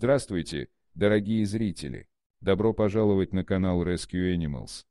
Здравствуйте, дорогие зрители! Добро пожаловать на канал Rescue Animals.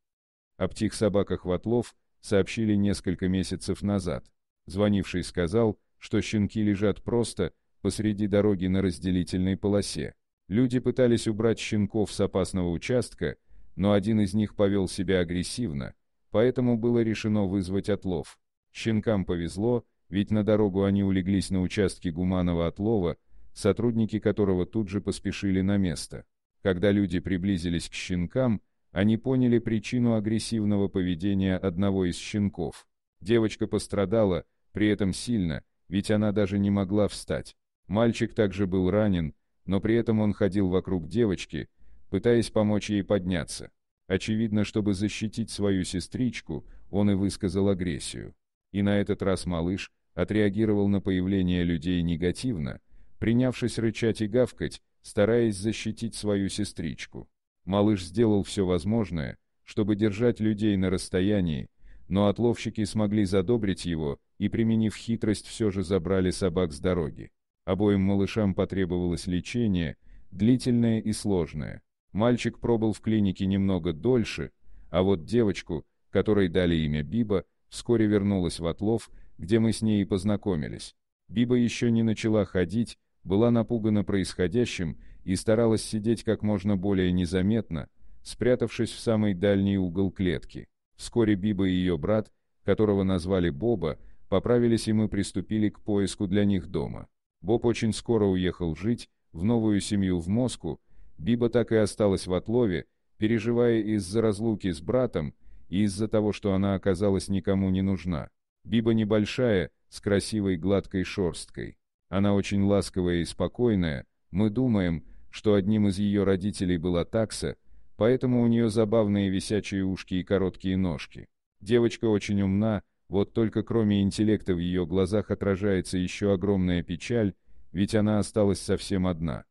О птих-собаках Ватлов сообщили несколько месяцев назад. Звонивший сказал, что щенки лежат просто посреди дороги на разделительной полосе. Люди пытались убрать щенков с опасного участка, но один из них повел себя агрессивно, поэтому было решено вызвать отлов. Щенкам повезло, ведь на дорогу они улеглись на участке гуманного отлова – сотрудники которого тут же поспешили на место. Когда люди приблизились к щенкам, они поняли причину агрессивного поведения одного из щенков. Девочка пострадала, при этом сильно, ведь она даже не могла встать. Мальчик также был ранен, но при этом он ходил вокруг девочки, пытаясь помочь ей подняться. Очевидно, чтобы защитить свою сестричку, он и высказал агрессию. И на этот раз малыш отреагировал на появление людей негативно, принявшись рычать и гавкать, стараясь защитить свою сестричку. Малыш сделал все возможное, чтобы держать людей на расстоянии, но отловщики смогли задобрить его и, применив хитрость, все же забрали собак с дороги. Обоим малышам потребовалось лечение, длительное и сложное. Мальчик пробыл в клинике немного дольше, а вот девочку, которой дали имя Биба, вскоре вернулась в отлов, где мы с ней и познакомились. Биба еще не начала ходить, была напугана происходящим и старалась сидеть как можно более незаметно, спрятавшись в самый дальний угол клетки. Вскоре Биба и ее брат, которого назвали Боба, поправились и мы приступили к поиску для них дома. Боб очень скоро уехал жить в новую семью в Москву, Биба так и осталась в отлове, переживая из-за разлуки с братом и из-за того, что она оказалась никому не нужна. Биба небольшая, с красивой гладкой шерсткой. Она очень ласковая и спокойная, мы думаем, что одним из ее родителей была такса, поэтому у нее забавные висячие ушки и короткие ножки. Девочка очень умна, вот только кроме интеллекта в ее глазах отражается еще огромная печаль, ведь она осталась совсем одна.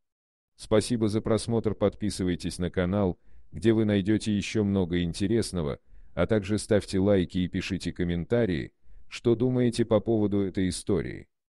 Спасибо за просмотр, подписывайтесь на канал, где вы найдете еще много интересного, а также ставьте лайки и пишите комментарии, что думаете по поводу этой истории.